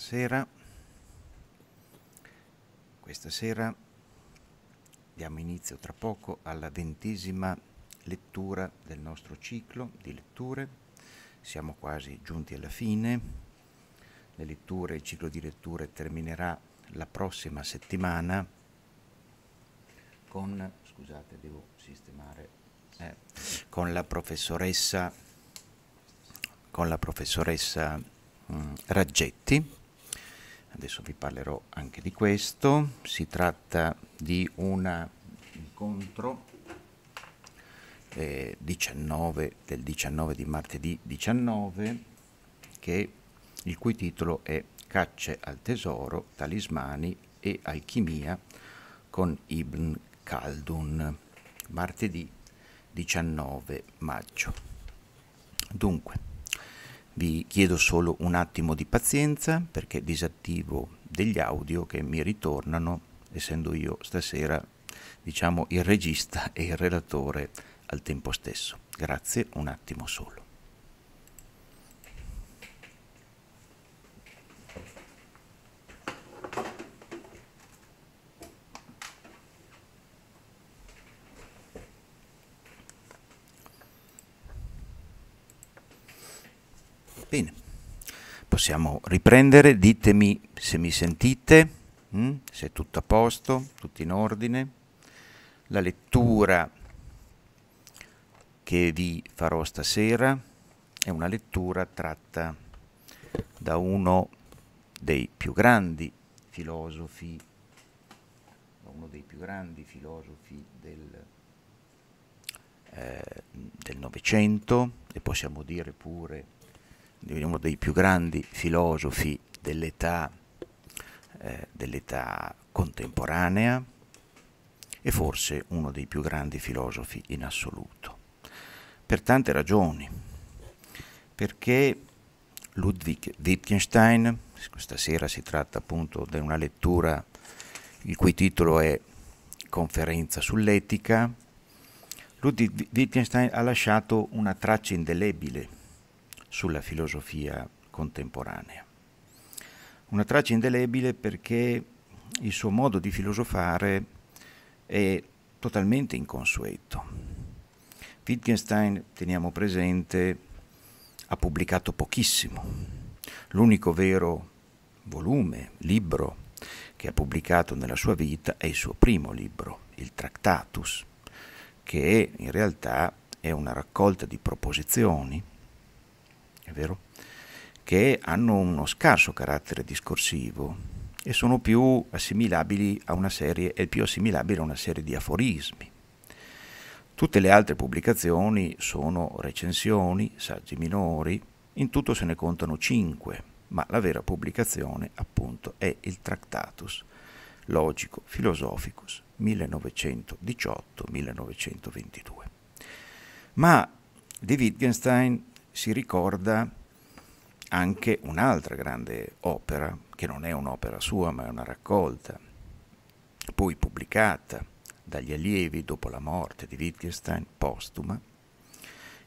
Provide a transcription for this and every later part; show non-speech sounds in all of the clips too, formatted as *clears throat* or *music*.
sera, questa sera diamo inizio tra poco alla ventesima lettura del nostro ciclo di letture. Siamo quasi giunti alla fine. Le letture, il ciclo di letture terminerà la prossima settimana con, scusate, devo sistemare, eh, con la professoressa, con la professoressa mm, Raggetti adesso vi parlerò anche di questo, si tratta di un incontro eh, 19, del 19 di martedì 19 che, il cui titolo è Cacce al tesoro, talismani e alchimia con Ibn Khaldun, martedì 19 maggio. Dunque, vi chiedo solo un attimo di pazienza perché disattivo degli audio che mi ritornano, essendo io stasera diciamo il regista e il relatore al tempo stesso. Grazie, un attimo solo. possiamo riprendere, ditemi se mi sentite, mm? se è tutto a posto, tutto in ordine. La lettura che vi farò stasera è una lettura tratta da uno dei più grandi filosofi, uno dei più grandi filosofi del eh, del Novecento e possiamo dire pure uno dei più grandi filosofi dell'età, eh, dell'età contemporanea e forse uno dei più grandi filosofi in assoluto. Per tante ragioni, perché Ludwig Wittgenstein, questa sera si tratta appunto di una lettura il cui titolo è Conferenza sull'etica, Ludwig Wittgenstein ha lasciato una traccia indelebile sulla filosofia contemporanea. Una traccia indelebile perché il suo modo di filosofare è totalmente inconsueto. Wittgenstein, teniamo presente, ha pubblicato pochissimo. L'unico vero volume, libro, che ha pubblicato nella sua vita è il suo primo libro, il Tractatus, che in realtà è una raccolta di proposizioni è vero? Che hanno uno scarso carattere discorsivo e sono più assimilabili a una serie, è più assimilabile a una serie di aforismi. Tutte le altre pubblicazioni sono recensioni, saggi minori, in tutto se ne contano cinque, ma la vera pubblicazione appunto è il Tractatus Logico Philosophicus 1918-1922. Ma di Wittgenstein si ricorda anche un'altra grande opera, che non è un'opera sua ma è una raccolta, poi pubblicata dagli allievi dopo la morte di Wittgenstein, postuma,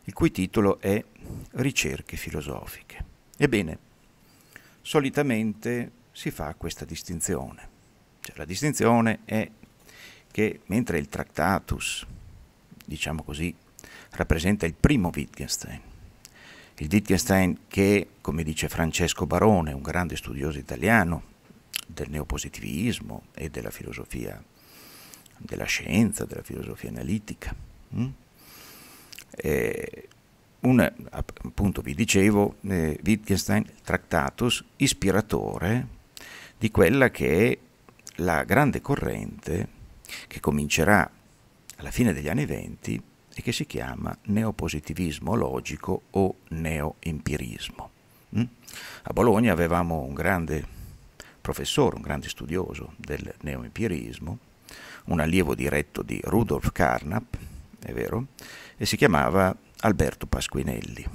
il cui titolo è Ricerche filosofiche. Ebbene, solitamente si fa questa distinzione. Cioè, la distinzione è che mentre il Tractatus, diciamo così, rappresenta il primo Wittgenstein, il Wittgenstein che, come dice Francesco Barone, un grande studioso italiano del neopositivismo e della filosofia, della scienza, della filosofia analitica, mm? eh, un, appunto vi dicevo, eh, Wittgenstein, Tractatus, ispiratore di quella che è la grande corrente che comincerà alla fine degli anni venti e che si chiama neopositivismo logico o neoempirismo. Mm? A Bologna avevamo un grande professore, un grande studioso del neoempirismo, un allievo diretto di Rudolf Carnap, è vero, e si chiamava Alberto Pasquinelli,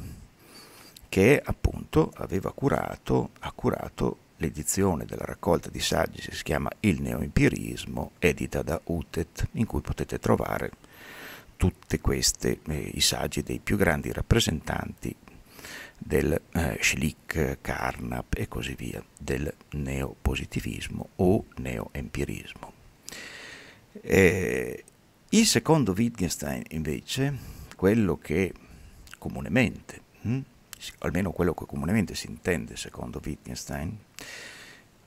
che appunto aveva curato, curato l'edizione della raccolta di saggi, si chiama Il neoempirismo, edita da UTET, in cui potete trovare tutte queste eh, i saggi dei più grandi rappresentanti del eh, Schlick, Carnap e così via, del neopositivismo o neoempirismo. Eh, il secondo Wittgenstein invece, quello che comunemente, hm, almeno quello che comunemente si intende secondo Wittgenstein,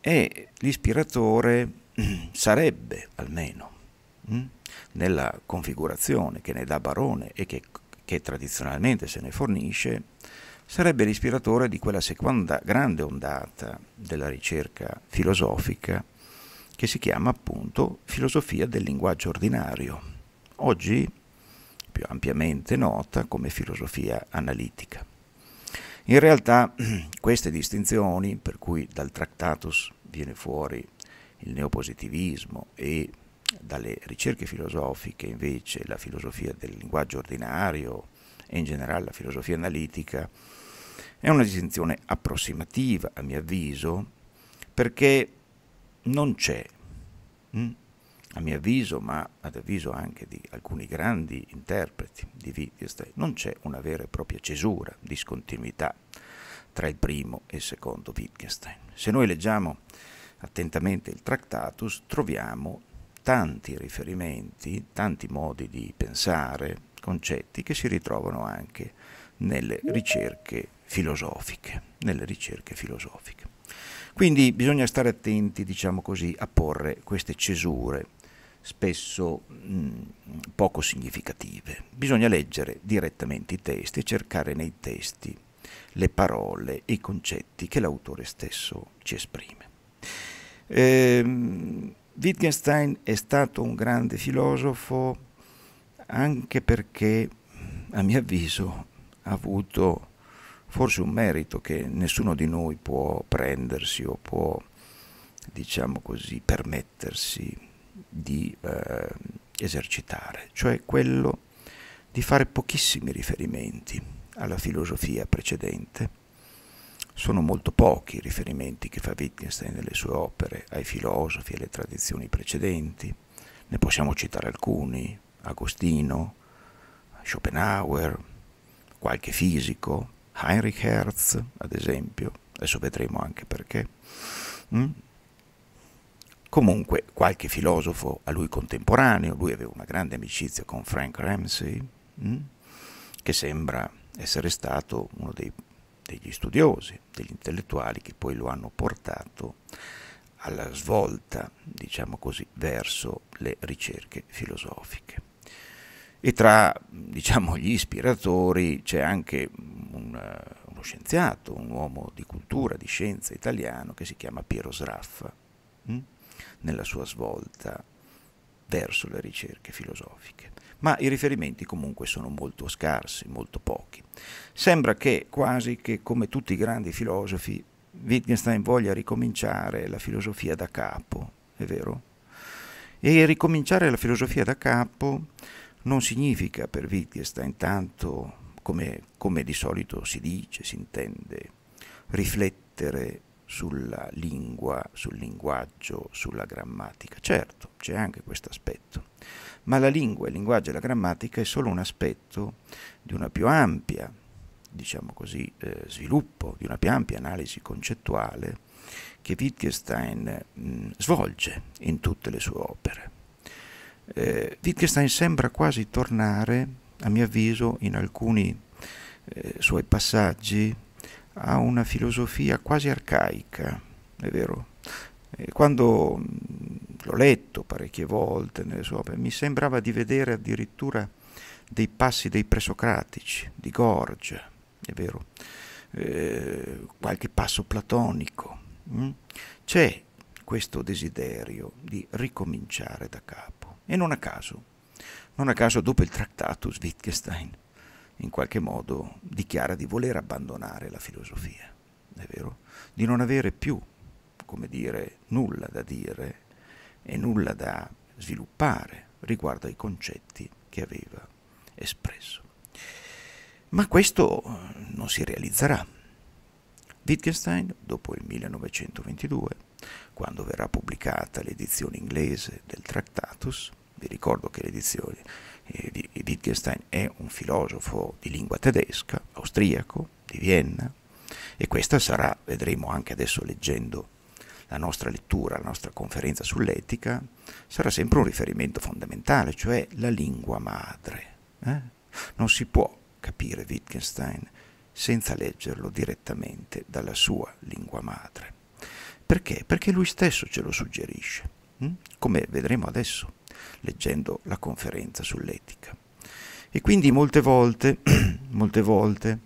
è l'ispiratore, *clears throat* sarebbe almeno, Mm? nella configurazione che ne dà Barone e che, che tradizionalmente se ne fornisce, sarebbe l'ispiratore di quella seconda grande ondata della ricerca filosofica che si chiama appunto filosofia del linguaggio ordinario, oggi più ampiamente nota come filosofia analitica. In realtà *clears throat* queste distinzioni, per cui dal Tractatus viene fuori il neopositivismo e dalle ricerche filosofiche invece la filosofia del linguaggio ordinario e in generale la filosofia analitica è una distinzione approssimativa a mio avviso perché non c'è, mm, a mio avviso ma ad avviso anche di alcuni grandi interpreti di Wittgenstein, non c'è una vera e propria cesura, discontinuità tra il primo e il secondo Wittgenstein. Se noi leggiamo attentamente il Tractatus troviamo tanti riferimenti, tanti modi di pensare, concetti che si ritrovano anche nelle ricerche filosofiche. Nelle ricerche filosofiche. Quindi bisogna stare attenti, diciamo così, a porre queste cesure spesso mh, mm, poco significative. Bisogna leggere direttamente i testi e cercare nei testi le parole e i concetti che l'autore stesso ci esprime. Ehm, Wittgenstein è stato un grande filosofo anche perché, a mio avviso, ha avuto forse un merito che nessuno di noi può prendersi o può, diciamo così, permettersi di eh, esercitare, cioè quello di fare pochissimi riferimenti alla filosofia precedente sono molto pochi i riferimenti che fa Wittgenstein nelle sue opere ai filosofi e alle tradizioni precedenti. Ne possiamo citare alcuni, Agostino, Schopenhauer, qualche fisico, Heinrich Hertz, ad esempio, adesso vedremo anche perché. Mm? Comunque qualche filosofo a lui contemporaneo, lui aveva una grande amicizia con Frank Ramsey, mm? che sembra essere stato uno dei degli studiosi, degli intellettuali che poi lo hanno portato alla svolta, diciamo così, verso le ricerche filosofiche. E tra diciamo, gli ispiratori c'è anche un, uno scienziato, un uomo di cultura, di scienza italiano che si chiama Piero Sraffa, mh? Hm? nella sua svolta verso le ricerche filosofiche ma i riferimenti comunque sono molto scarsi, molto pochi. Sembra che quasi che come tutti i grandi filosofi Wittgenstein voglia ricominciare la filosofia da capo, è vero? E ricominciare la filosofia da capo non significa per Wittgenstein tanto come, come di solito si dice, si intende, riflettere sulla lingua, sul linguaggio, sulla grammatica. Certo, c'è anche questo aspetto ma la lingua, il linguaggio e la grammatica è solo un aspetto di una più ampia, diciamo così, eh, sviluppo, di una più ampia analisi concettuale che Wittgenstein mh, mm, svolge in tutte le sue opere. Eh, Wittgenstein sembra quasi tornare, a mio avviso, in alcuni eh, suoi passaggi a una filosofia quasi arcaica, è vero? quando l'ho letto parecchie volte nelle sue opere, mi sembrava di vedere addirittura dei passi dei presocratici, di Gorgia, è vero, eh, qualche passo platonico. Mh? Mm? C'è questo desiderio di ricominciare da capo. E non a caso, non a caso dopo il trattatus Wittgenstein in qualche modo dichiara di voler abbandonare la filosofia, è vero? Di non avere più come dire, nulla da dire e nulla da sviluppare riguardo ai concetti che aveva espresso. Ma questo eh, non si realizzerà. Wittgenstein, dopo il 1922, quando verrà pubblicata l'edizione inglese del Tractatus, vi ricordo che l'edizione eh, Wittgenstein è un filosofo di lingua tedesca, austriaco, di Vienna, e questa sarà, vedremo anche adesso leggendo la nostra lettura, la nostra conferenza sull'etica, sarà sempre un riferimento fondamentale, cioè la lingua madre. Eh? Non si può capire Wittgenstein senza leggerlo direttamente dalla sua lingua madre. Perché? Perché lui stesso ce lo suggerisce, hm? come vedremo adesso, leggendo la conferenza sull'etica. E quindi molte volte, *clears throat* molte volte,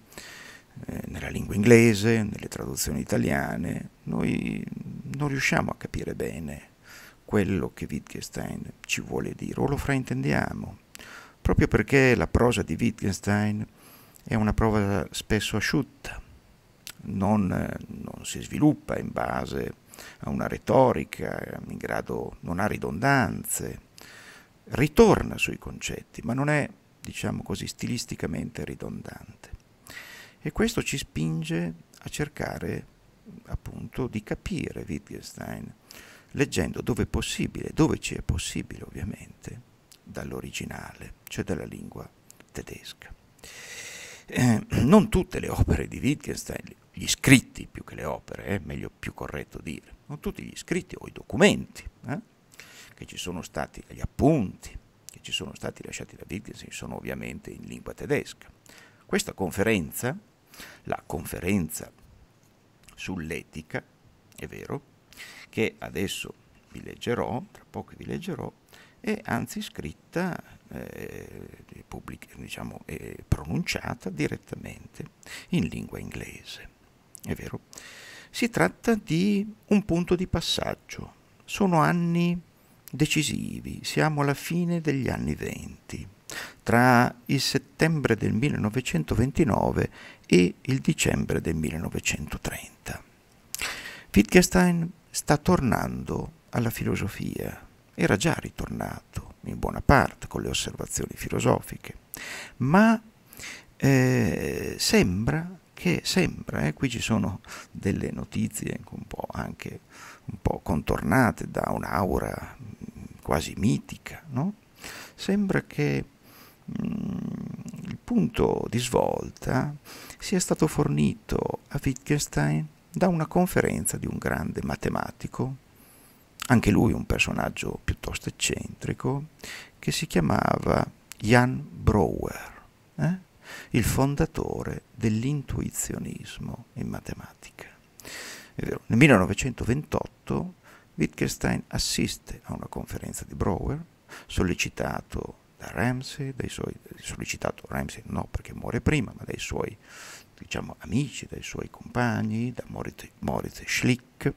eh, nella lingua inglese, nelle traduzioni italiane, noi non riusciamo a capire bene quello che Wittgenstein ci vuole dire, o lo fraintendiamo, proprio perché la prosa di Wittgenstein è una prosa spesso asciutta, non, non si sviluppa in base a una retorica in grado, non ha ridondanze, ritorna sui concetti, ma non è, diciamo così, stilisticamente ridondante. E questo ci spinge a cercare appunto di capire Wittgenstein, leggendo dove è possibile, dove ci è possibile ovviamente, dall'originale, cioè dalla lingua tedesca. Eh, non tutte le opere di Wittgenstein, gli scritti più che le opere, è eh, meglio più corretto dire, non tutti gli scritti o i documenti eh, che ci sono stati, gli appunti che ci sono stati lasciati da Wittgenstein sono ovviamente in lingua tedesca. Questa conferenza la conferenza sull'etica, è vero, che adesso vi leggerò, tra poco vi leggerò, è anzi scritta, eh, pubblica, diciamo, eh, pronunciata direttamente in lingua inglese, è vero. Si tratta di un punto di passaggio, sono anni decisivi, siamo alla fine degli anni venti tra il settembre del 1929 e il dicembre del 1930. Wittgenstein sta tornando alla filosofia, era già ritornato in buona parte con le osservazioni filosofiche, ma eh, sembra che sembra, eh, qui ci sono delle notizie un po' anche un po' contornate da un'aura mm, quasi mitica, no? sembra che Mm, il punto di svolta sia stato fornito a Wittgenstein da una conferenza di un grande matematico, anche lui un personaggio piuttosto eccentrico, che si chiamava Jan Brouwer, eh? il fondatore dell'intuizionismo in matematica. Nel 1928 Wittgenstein assiste a una conferenza di Brouwer, sollecitato da Ramsey, dai suoi, sollecitato Ramsey no perché muore prima, ma dai suoi diciamo, amici, dai suoi compagni, da Moritz, Moritz Schlick.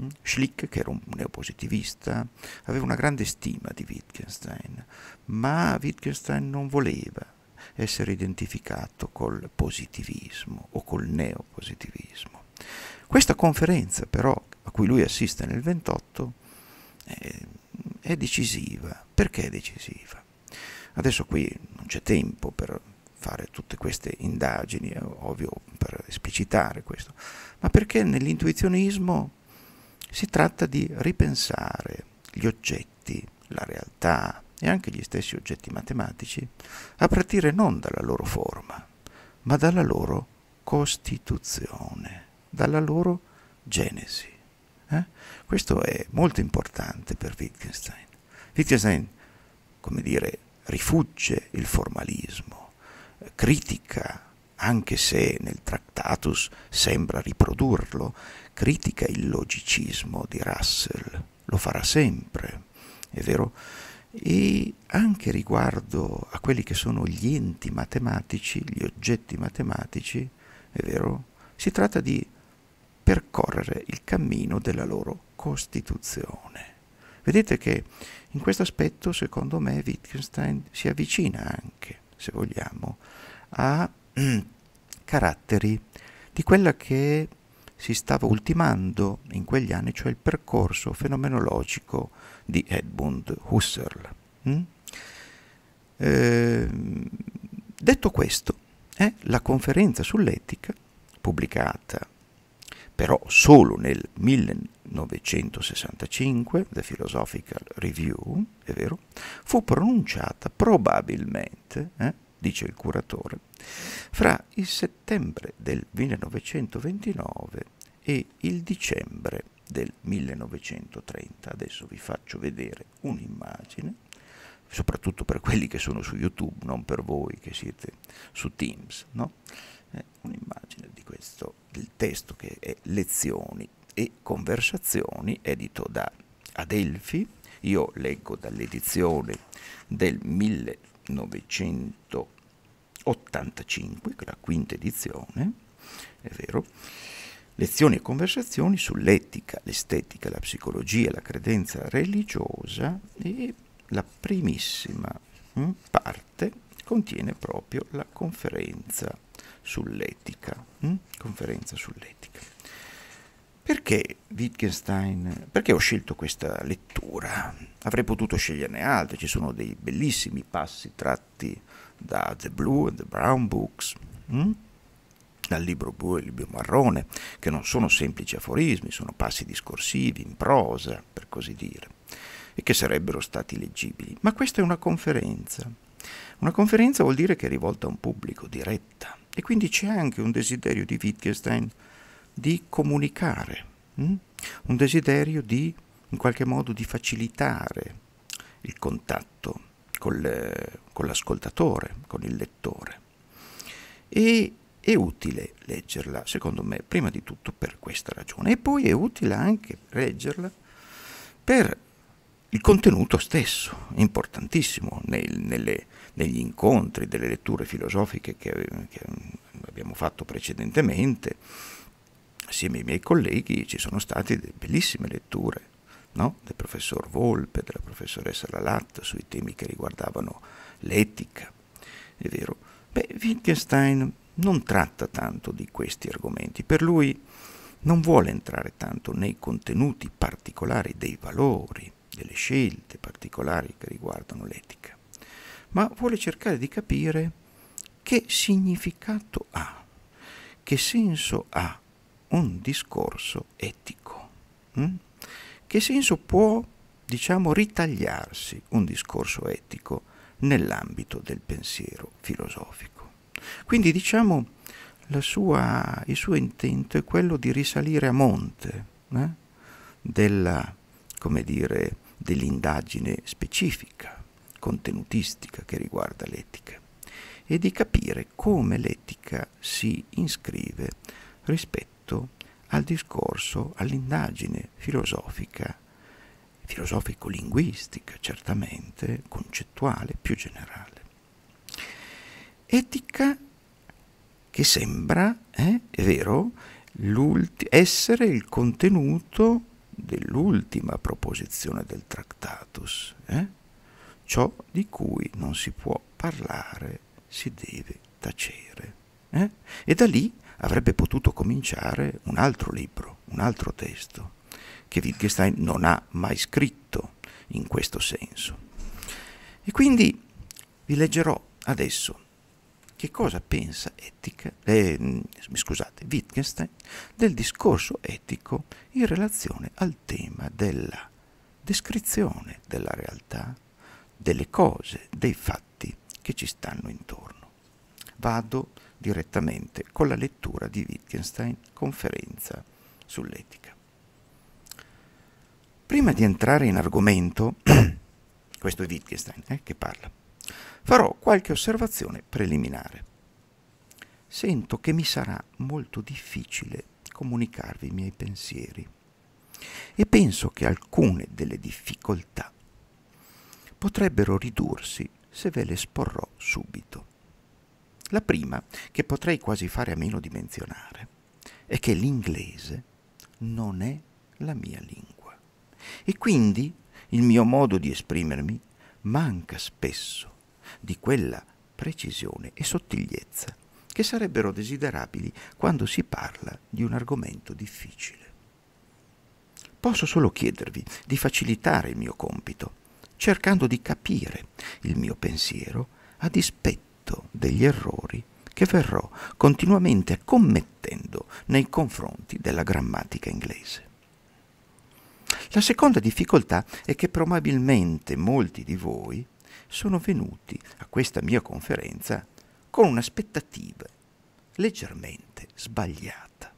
Mm, Schlick, che era un neopositivista, aveva una grande stima di Wittgenstein, ma Wittgenstein non voleva essere identificato col positivismo o col neopositivismo. Questa conferenza però, a cui lui assiste nel 28, è decisiva. Perché è decisiva? Adesso qui non c'è tempo per fare tutte queste indagini, ovvio per esplicitare questo, ma perché nell'intuizionismo si tratta di ripensare gli oggetti, la realtà e anche gli stessi oggetti matematici a partire non dalla loro forma, ma dalla loro costituzione, dalla loro genesi. Eh? Questo è molto importante per Wittgenstein. Wittgenstein, come dire, rifugge il formalismo, critica, anche se nel Tractatus sembra riprodurlo, critica il logicismo di Russell, lo farà sempre, è vero? E anche riguardo a quelli che sono gli enti matematici, gli oggetti matematici, è vero? Si tratta di percorrere il cammino della loro costituzione. Vedete che in questo aspetto, secondo me, Wittgenstein si avvicina anche, se vogliamo, a mm, caratteri di quella che si stava ultimando in quegli anni, cioè il percorso fenomenologico di Edmund Husserl. Mm? Eh, detto questo, eh, la conferenza sull'etica, pubblicata però solo nel 1900, 1965, The Philosophical Review, è vero, fu pronunciata probabilmente, eh, dice il curatore, fra il settembre del 1929 e il dicembre del 1930. Adesso vi faccio vedere un'immagine, soprattutto per quelli che sono su YouTube, non per voi che siete su Teams, no? eh, un'immagine di questo, del testo che è Lezioni e conversazioni edito da Adelfi, Io leggo dall'edizione del 1985, la quinta edizione, è vero. Lezioni e conversazioni sull'etica, l'estetica, la psicologia, la credenza religiosa e la primissima hm, parte contiene proprio la conferenza sull'etica. Hm, conferenza sull'etica. Perché Wittgenstein? Perché ho scelto questa lettura? Avrei potuto sceglierne altre, ci sono dei bellissimi passi tratti da The Blue and the Brown Books, hm? dal libro blu e il libro marrone, che non sono semplici aforismi, sono passi discorsivi, in prosa, per così dire, e che sarebbero stati leggibili. Ma questa è una conferenza. Una conferenza vuol dire che è rivolta a un pubblico, diretta, e quindi c'è anche un desiderio di Wittgenstein di comunicare, mm? un desiderio di, in qualche modo, di facilitare il contatto col, con l'ascoltatore, con il lettore. E è utile leggerla, secondo me, prima di tutto per questa ragione. E poi è utile anche leggerla per il contenuto stesso, importantissimo nel, nelle, negli incontri delle letture filosofiche che, che abbiamo fatto precedentemente, assieme ai miei colleghi ci sono state bellissime letture no? del professor Volpe, della professoressa Lalat sui temi che riguardavano l'etica, è vero? Beh, Wittgenstein non tratta tanto di questi argomenti, per lui non vuole entrare tanto nei contenuti particolari dei valori, delle scelte particolari che riguardano l'etica, ma vuole cercare di capire che significato ha, che senso ha un discorso etico. Mm? Che senso può, diciamo, ritagliarsi un discorso etico nell'ambito del pensiero filosofico? Quindi diciamo sua, il suo intento è quello di risalire a monte eh? della, dire, dell'indagine specifica, contenutistica che riguarda l'etica e di capire come l'etica si iscrive rispetto aperto al discorso, all'indagine filosofica, filosofico-linguistica certamente, concettuale, più generale. Etica che sembra, eh, è vero, essere il contenuto dell'ultima proposizione del Tractatus, eh? ciò di cui non si può parlare si deve tacere. Eh? E da lì avrebbe potuto cominciare un altro libro, un altro testo, che Wittgenstein non ha mai scritto in questo senso. E quindi vi leggerò adesso che cosa pensa etica, eh, scusate, Wittgenstein del discorso etico in relazione al tema della descrizione della realtà, delle cose, dei fatti che ci stanno intorno. Vado a direttamente con la lettura di Wittgenstein Conferenza sull'etica. Prima di entrare in argomento, *clears throat* questo è Wittgenstein eh, che parla, farò qualche osservazione preliminare. Sento che mi sarà molto difficile comunicarvi i miei pensieri e penso che alcune delle difficoltà potrebbero ridursi se ve le esporrò subito. La prima, che potrei quasi fare a meno di menzionare, è che l'inglese non è la mia lingua e quindi il mio modo di esprimermi manca spesso di quella precisione e sottigliezza che sarebbero desiderabili quando si parla di un argomento difficile. Posso solo chiedervi di facilitare il mio compito, cercando di capire il mio pensiero a dispetto merito degli errori che Ferrò continuamente commettendo nei confronti della grammatica inglese. La seconda difficoltà è che probabilmente molti di voi sono venuti a questa mia conferenza con un'aspettativa leggermente sbagliata.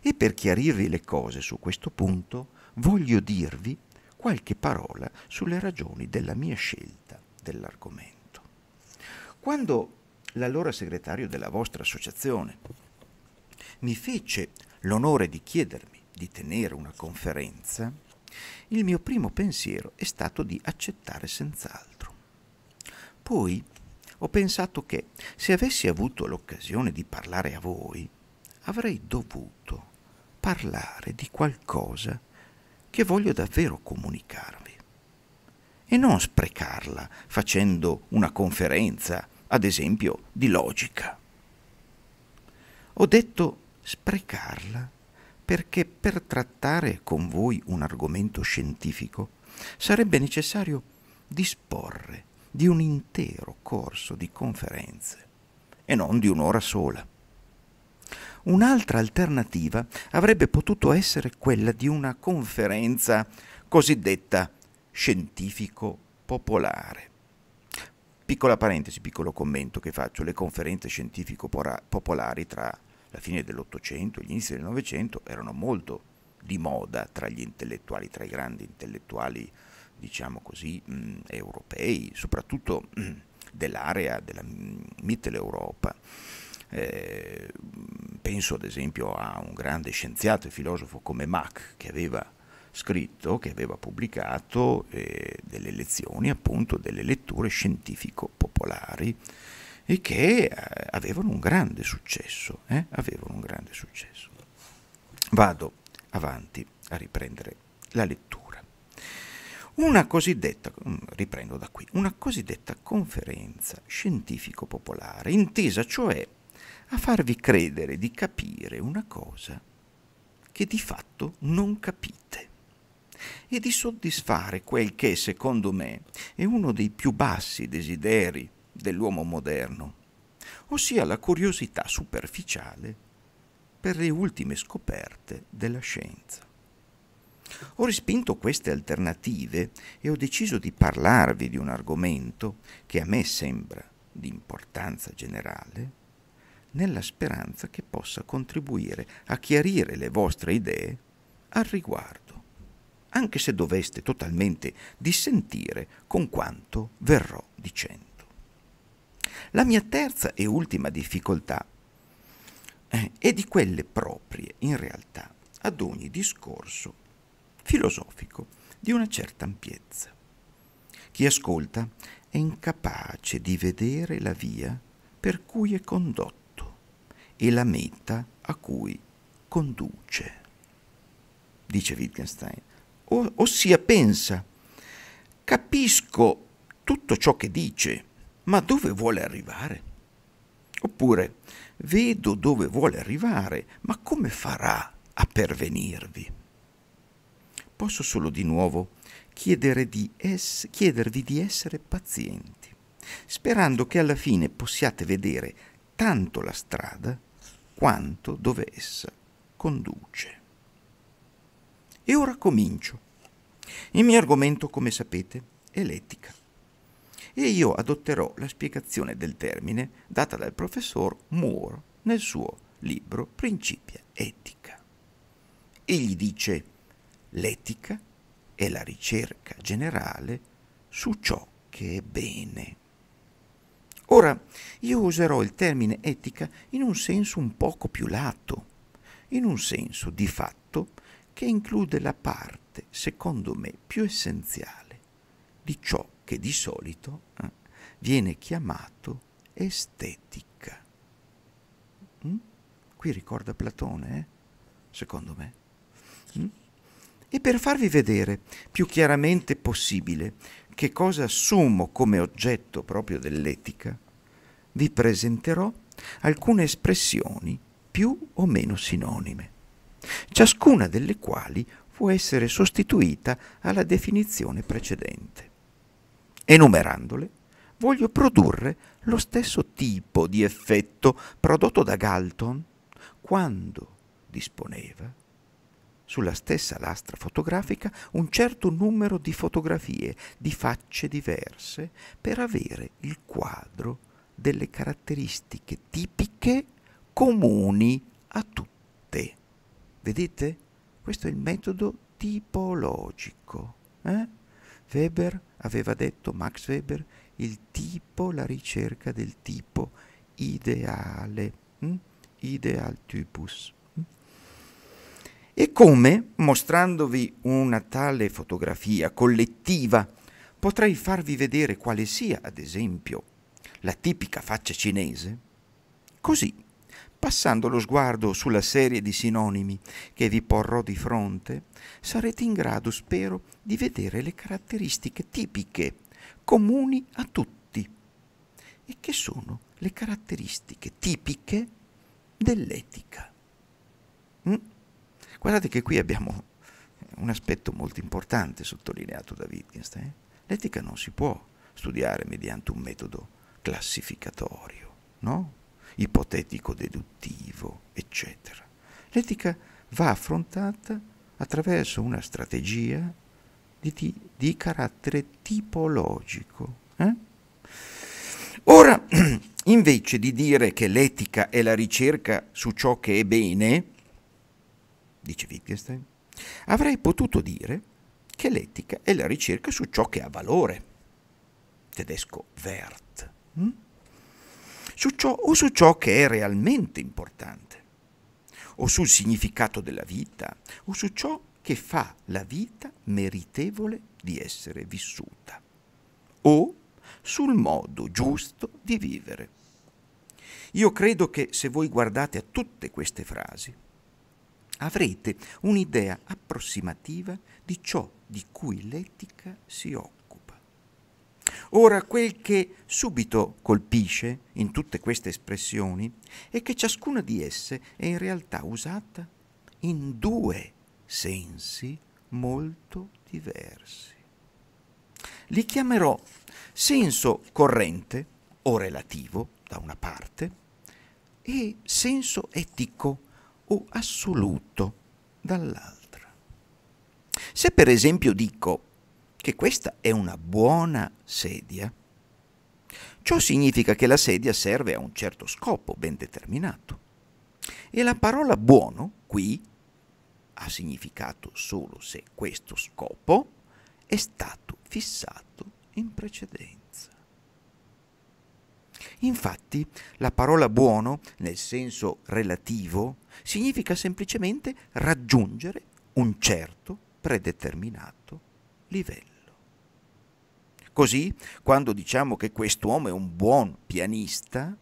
E per chiarirvi le cose su questo punto, voglio dirvi qualche parola sulle ragioni della mia scelta dell'argomento. Quando l'allora segretario della vostra associazione mi fece l'onore di chiedermi di tenere una conferenza, il mio primo pensiero è stato di accettare senz'altro. Poi ho pensato che se avessi avuto l'occasione di parlare a voi, avrei dovuto parlare di qualcosa che voglio davvero comunicarvi e non sprecarla facendo una conferenza ad esempio, di logica. Ho detto sprecarla perché per trattare con voi un argomento scientifico sarebbe necessario disporre di un intero corso di conferenze e non di un'ora sola. Un'altra alternativa avrebbe potuto essere quella di una conferenza cosiddetta scientifico-popolare, Piccola parentesi, piccolo commento che faccio, le conferenze scientifico-popolari tra la fine dell'Ottocento e gli inizi del Novecento erano molto di moda tra gli intellettuali, tra i grandi intellettuali, diciamo così, mh, mm, europei, soprattutto mh, mm, dell'area della mm, Mitteleuropa. Eh, penso ad esempio a un grande scienziato e filosofo come Mach che aveva scritto, che aveva pubblicato eh, delle lezioni, appunto delle letture scientifico-popolari e che eh, avevano un grande successo, eh? avevano un grande successo. Vado avanti a riprendere la lettura. Una cosiddetta, mm, riprendo da qui, una cosiddetta conferenza scientifico-popolare, intesa cioè a farvi credere di capire una cosa che di fatto non capite e di soddisfare quel che, secondo me, è uno dei più bassi desideri dell'uomo moderno, ossia la curiosità superficiale per le ultime scoperte della scienza. Ho respinto queste alternative e ho deciso di parlarvi di un argomento che a me sembra di importanza generale, nella speranza che possa contribuire a chiarire le vostre idee al riguardo anche se doveste totalmente dissentire con quanto verrò dicendo. La mia terza e ultima difficoltà eh, è di quelle proprie, in realtà, ad ogni discorso filosofico di una certa ampiezza. Chi ascolta è incapace di vedere la via per cui è condotto e la meta a cui conduce. Dice Wittgenstein, ossia pensa, capisco tutto ciò che dice, ma dove vuole arrivare? Oppure, vedo dove vuole arrivare, ma come farà a pervenirvi? Posso solo di nuovo di es- chiedervi di essere pazienti, sperando che alla fine possiate vedere tanto la strada quanto dove essa conduce. E ora comincio. Il mio argomento, come sapete, è l'etica. E io adotterò la spiegazione del termine data dal professor Moore nel suo libro Principia etica. Egli dice l'etica è la ricerca generale su ciò che è bene. Ora, io userò il termine etica in un senso un poco più lato, in un senso di fatto che include la parte, secondo me, più essenziale di ciò che di solito eh, viene chiamato estetica. Mm? Qui ricorda Platone, eh? secondo me. Mm? E per farvi vedere più chiaramente possibile che cosa assumo come oggetto proprio dell'etica, vi presenterò alcune espressioni più o meno sinonime ciascuna delle quali può essere sostituita alla definizione precedente. Enumerandole, voglio produrre lo stesso tipo di effetto prodotto da Galton quando disponeva sulla stessa lastra fotografica un certo numero di fotografie di facce diverse per avere il quadro delle caratteristiche tipiche comuni a tutte. Vedete? Questo è il metodo tipologico. Eh? Weber aveva detto, Max Weber, il tipo, la ricerca del tipo ideale, hm? ideal typus. Hm? E come, mostrandovi una tale fotografia collettiva, potrei farvi vedere quale sia, ad esempio, la tipica faccia cinese? Così, Passando lo sguardo sulla serie di sinonimi che vi porrò di fronte, sarete in grado, spero, di vedere le caratteristiche tipiche, comuni a tutti, e che sono le caratteristiche tipiche dell'etica. Mm? Guardate che qui abbiamo un aspetto molto importante sottolineato da Wittgenstein. L'etica non si può studiare mediante un metodo classificatorio, no? ipotetico-deduttivo, eccetera. L'etica va affrontata attraverso una strategia di, di carattere tipologico. Eh? Ora, *clears throat* invece di dire che l'etica è la ricerca su ciò che è bene, dice Wittgenstein, avrei potuto dire che l'etica è la ricerca su ciò che ha valore. Tedesco Wert. Mm? su ciò, o su ciò che è realmente importante, o sul significato della vita, o su ciò che fa la vita meritevole di essere vissuta, o sul modo giusto di vivere. Io credo che se voi guardate a tutte queste frasi, avrete un'idea approssimativa di ciò di cui l'etica si occupa. Ora quel che subito colpisce in tutte queste espressioni è che ciascuna di esse è in realtà usata in due sensi molto diversi. Li chiamerò senso corrente o relativo da una parte e senso etico o assoluto dall'altra. Se per esempio dico che questa è una buona sedia. Ciò significa che la sedia serve a un certo scopo ben determinato. E la parola buono qui ha significato solo se questo scopo è stato fissato in precedenza. Infatti la parola buono, nel senso relativo, significa semplicemente raggiungere un certo predeterminato livello. Così, quando diciamo che quest'uomo è un buon pianista,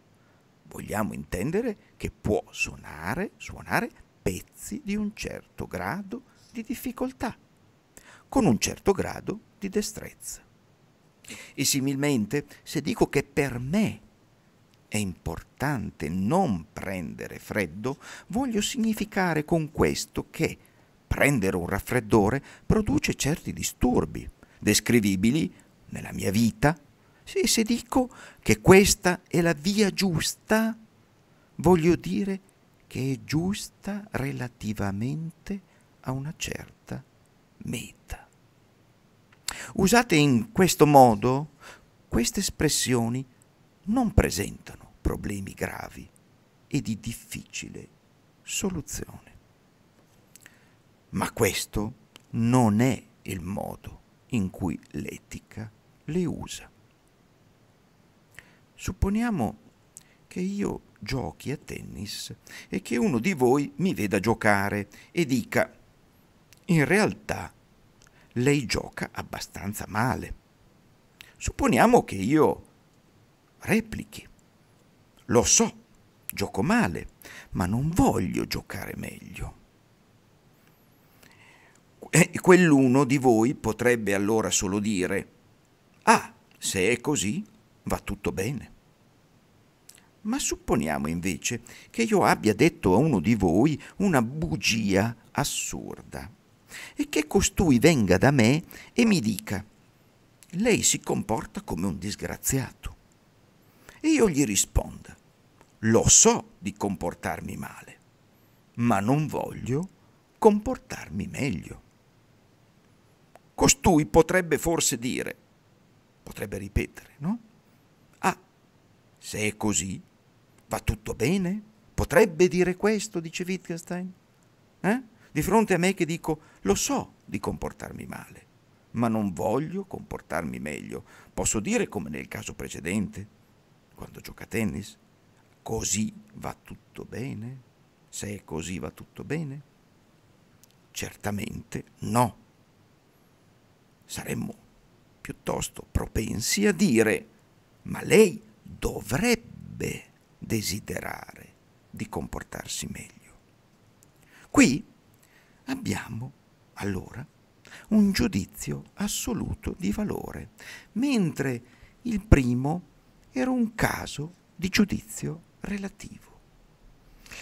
vogliamo intendere che può suonare, suonare pezzi di un certo grado di difficoltà, con un certo grado di destrezza. E similmente, se dico che per me è importante non prendere freddo, voglio significare con questo che prendere un raffreddore produce certi disturbi, descrivibili nella mia vita, se, se dico che questa è la via giusta, voglio dire che è giusta relativamente a una certa meta. Usate in questo modo, queste espressioni non presentano problemi gravi e di difficile soluzione. Ma questo non è il modo in cui l'etica le usa. Supponiamo che io giochi a tennis e che uno di voi mi veda giocare e dica, in realtà lei gioca abbastanza male. Supponiamo che io replichi, lo so, gioco male, ma non voglio giocare meglio. E quell'uno di voi potrebbe allora solo dire, Ah, se è così, va tutto bene. Ma supponiamo invece che io abbia detto a uno di voi una bugia assurda e che costui venga da me e mi dica, lei si comporta come un disgraziato. E io gli risponda, lo so di comportarmi male, ma non voglio comportarmi meglio. Costui potrebbe forse dire, potrebbe ripetere, no? Ah, se è così, va tutto bene? Potrebbe dire questo, dice Wittgenstein? Eh? Di fronte a me che dico, lo so di comportarmi male, ma non voglio comportarmi meglio. Posso dire come nel caso precedente, quando gioca a tennis, così va tutto bene? Se è così va tutto bene? Certamente no. Saremmo piuttosto propensi a dire ma lei dovrebbe desiderare di comportarsi meglio. Qui abbiamo allora un giudizio assoluto di valore, mentre il primo era un caso di giudizio relativo.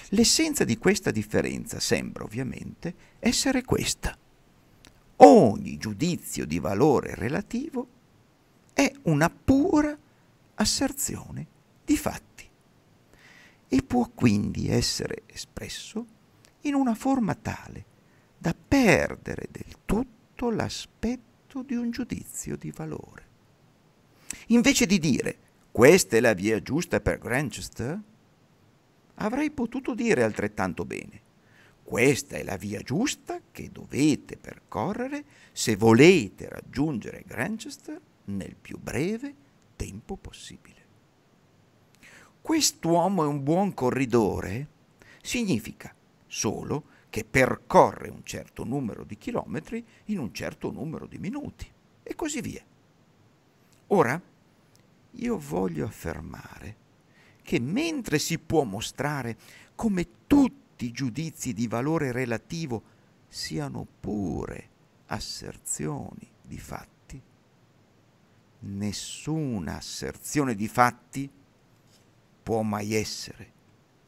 L'essenza di questa differenza sembra ovviamente essere questa ogni giudizio di valore relativo è una pura asserzione di fatti e può quindi essere espresso in una forma tale da perdere del tutto l'aspetto di un giudizio di valore. Invece di dire questa è la via giusta per Granchester, avrei potuto dire altrettanto bene questa è la via giusta che dovete percorrere se volete raggiungere Granchester nel più breve tempo possibile. Quest'uomo è un buon corridore significa solo che percorre un certo numero di chilometri in un certo numero di minuti e così via. Ora, io voglio affermare che mentre si può mostrare come tutti tutti giudizi di valore relativo siano pure asserzioni di fatti. Nessuna asserzione di fatti può mai essere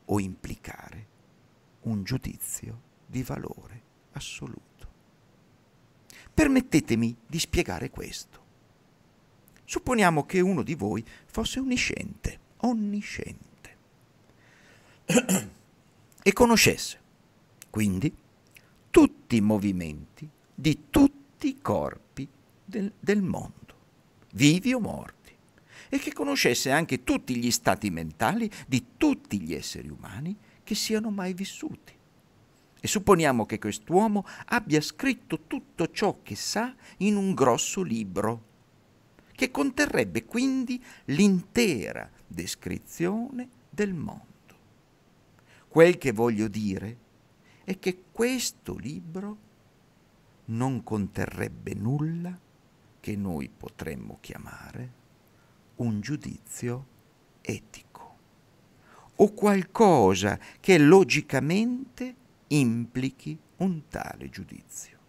o implicare un giudizio di valore assoluto. Permettetemi di spiegare questo. Supponiamo che uno di voi fosse onnisciente, onnisciente. *clears throat* e conoscesse quindi tutti i movimenti di tutti i corpi del, del mondo, vivi o morti, e che conoscesse anche tutti gli stati mentali di tutti gli esseri umani che siano mai vissuti. E supponiamo che quest'uomo abbia scritto tutto ciò che sa in un grosso libro, che conterrebbe quindi l'intera descrizione del mondo. Quel che voglio dire è che questo libro non conterrebbe nulla che noi potremmo chiamare un giudizio etico o qualcosa che logicamente implichi un tale giudizio.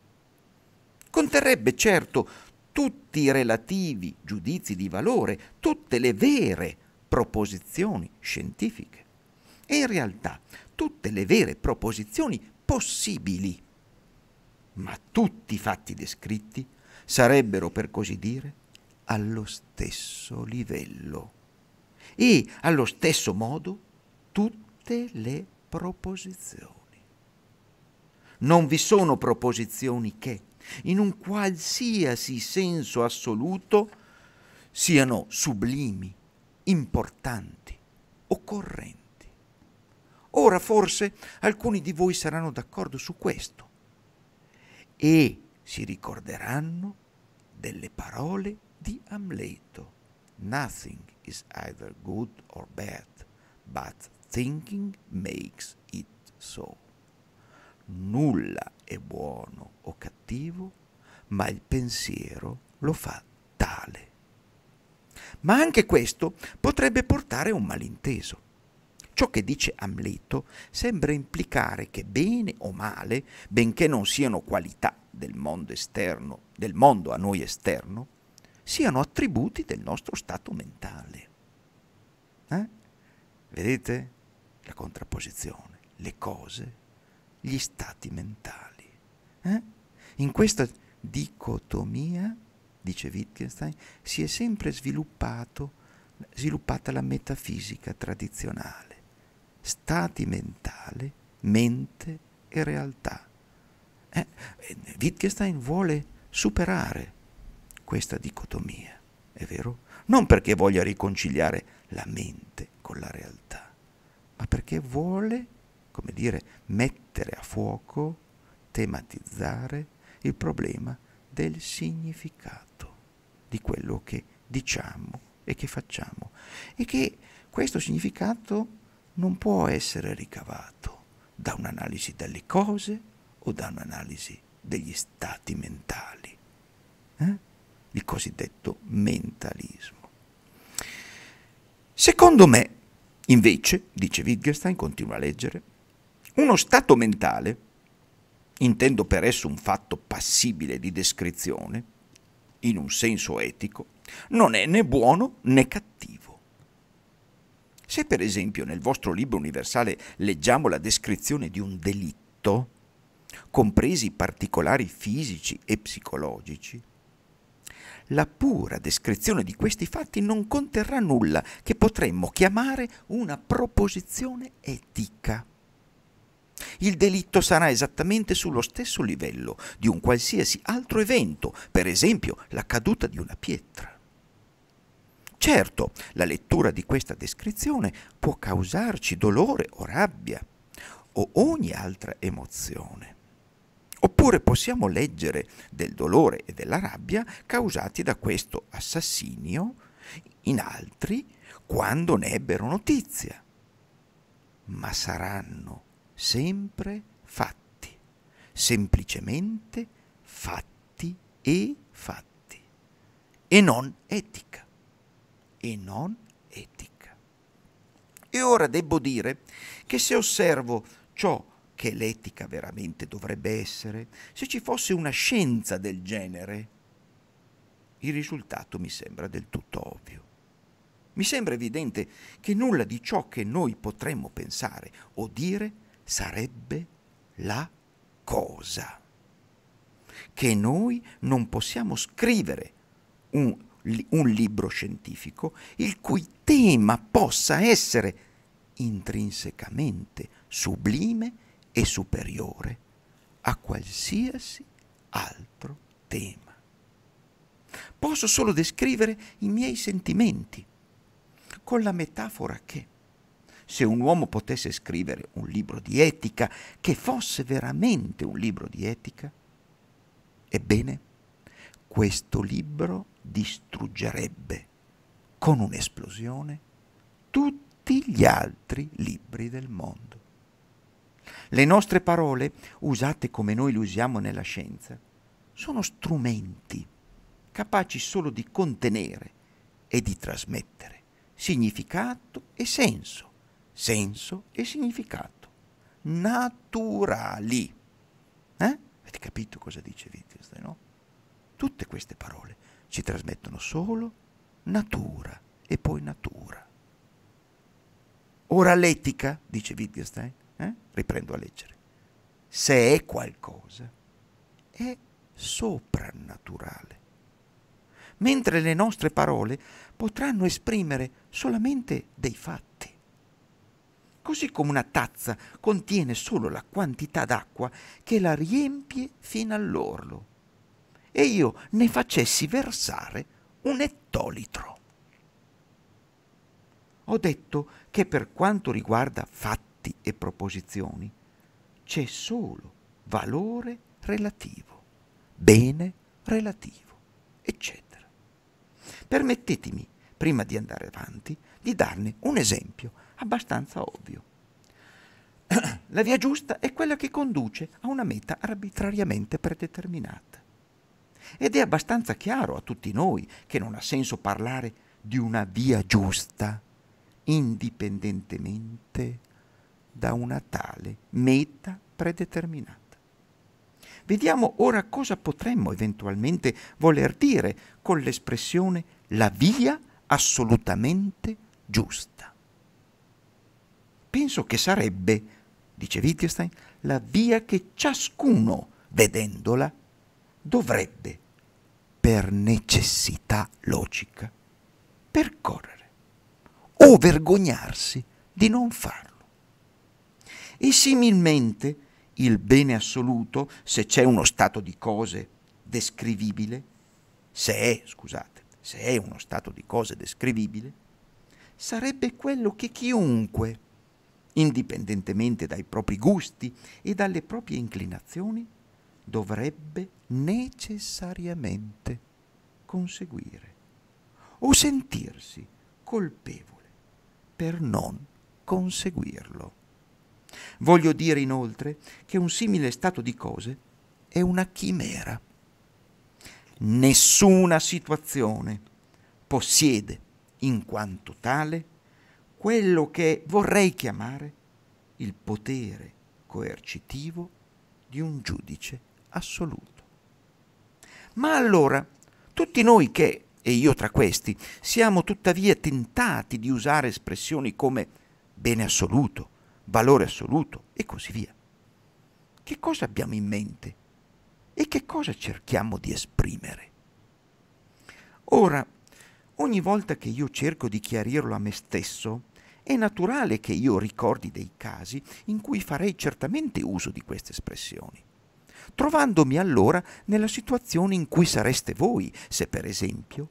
Conterrebbe certo tutti i relativi giudizi di valore, tutte le vere proposizioni scientifiche, e in realtà tutte le vere proposizioni possibili. Ma tutti i fatti descritti sarebbero, per così dire, allo stesso livello e allo stesso modo tutte le proposizioni. Non vi sono proposizioni che, in un qualsiasi senso assoluto, siano sublimi, importanti occorrenti. Ora forse alcuni di voi saranno d'accordo su questo e si ricorderanno delle parole di Amleto. Nothing is either good or bad, but thinking makes it so. Nulla è buono o cattivo, ma il pensiero lo fa tale. Ma anche questo potrebbe portare a un malinteso. Ciò che dice Amleto sembra implicare che bene o male, benché non siano qualità del mondo esterno, del mondo a noi esterno, siano attributi del nostro stato mentale. Eh? Vedete la contrapposizione, le cose, gli stati mentali. Eh? In questa dicotomia, dice Wittgenstein, si è sempre sviluppata la metafisica tradizionale stati mentali, mente e realtà. Eh, eh, Wittgenstein vuole superare questa dicotomia, è vero? Non perché voglia riconciliare la mente con la realtà, ma perché vuole, come dire, mettere a fuoco, tematizzare il problema del significato di quello che diciamo e che facciamo e che questo significato non può essere ricavato da un'analisi delle cose o da un'analisi degli stati mentali, eh? il cosiddetto mentalismo. Secondo me, invece, dice Wittgenstein, continua a leggere, uno stato mentale, intendo per esso un fatto passibile di descrizione, in un senso etico, non è né buono né cattivo se per esempio nel vostro libro universale leggiamo la descrizione di un delitto, compresi particolari fisici e psicologici, la pura descrizione di questi fatti non conterrà nulla che potremmo chiamare una proposizione etica. Il delitto sarà esattamente sullo stesso livello di un qualsiasi altro evento, per esempio la caduta di una pietra. Certo, la lettura di questa descrizione può causarci dolore o rabbia o ogni altra emozione. Oppure possiamo leggere del dolore e della rabbia causati da questo assassinio in altri quando ne ebbero notizia. Ma saranno sempre fatti, semplicemente fatti e fatti, e non etica e non etica. E ora devo dire che se osservo ciò che l'etica veramente dovrebbe essere, se ci fosse una scienza del genere, il risultato mi sembra del tutto ovvio. Mi sembra evidente che nulla di ciò che noi potremmo pensare o dire sarebbe la cosa, che noi non possiamo scrivere un un libro scientifico il cui tema possa essere intrinsecamente sublime e superiore a qualsiasi altro tema. Posso solo descrivere i miei sentimenti con la metafora che se un uomo potesse scrivere un libro di etica che fosse veramente un libro di etica, ebbene, questo libro distruggerebbe con un'esplosione tutti gli altri libri del mondo. Le nostre parole, usate come noi le usiamo nella scienza, sono strumenti capaci solo di contenere e di trasmettere significato e senso, senso e significato, naturali. Eh? Avete capito cosa dice Wittgenstein, no? Tutte queste parole ci trasmettono solo natura e poi natura. Ora l'etica, dice Wittgenstein, eh? riprendo a leggere, se è qualcosa, è soprannaturale. Mentre le nostre parole potranno esprimere solamente dei fatti. Così come una tazza contiene solo la quantità d'acqua che la riempie fino all'orlo e io ne facessi versare un ettolitro. Ho detto che per quanto riguarda fatti e proposizioni c'è solo valore relativo, bene relativo, eccetera. Permettetemi, prima di andare avanti, di darne un esempio abbastanza ovvio. *clears throat* La via giusta è quella che conduce a una meta arbitrariamente predeterminata ed è abbastanza chiaro a tutti noi che non ha senso parlare di una via giusta indipendentemente da una tale meta predeterminata. Vediamo ora cosa potremmo eventualmente voler dire con l'espressione la via assolutamente giusta. Penso che sarebbe, dice Wittgenstein, la via che ciascuno, vedendola, dovrebbe per necessità logica percorrere o vergognarsi di non farlo. E similmente il bene assoluto, se c'è uno stato di cose descrivibile, se è, scusate, se è uno stato di cose descrivibile, sarebbe quello che chiunque, indipendentemente dai propri gusti e dalle proprie inclinazioni, dovrebbe necessariamente conseguire o sentirsi colpevole per non conseguirlo. Voglio dire inoltre che un simile stato di cose è una chimera. Nessuna situazione possiede in quanto tale quello che vorrei chiamare il potere coercitivo di un giudice assoluto. Ma allora, tutti noi che, e io tra questi, siamo tuttavia tentati di usare espressioni come bene assoluto, valore assoluto e così via, che cosa abbiamo in mente e che cosa cerchiamo di esprimere? Ora, ogni volta che io cerco di chiarirlo a me stesso, è naturale che io ricordi dei casi in cui farei certamente uso di queste espressioni trovandomi allora nella situazione in cui sareste voi se per esempio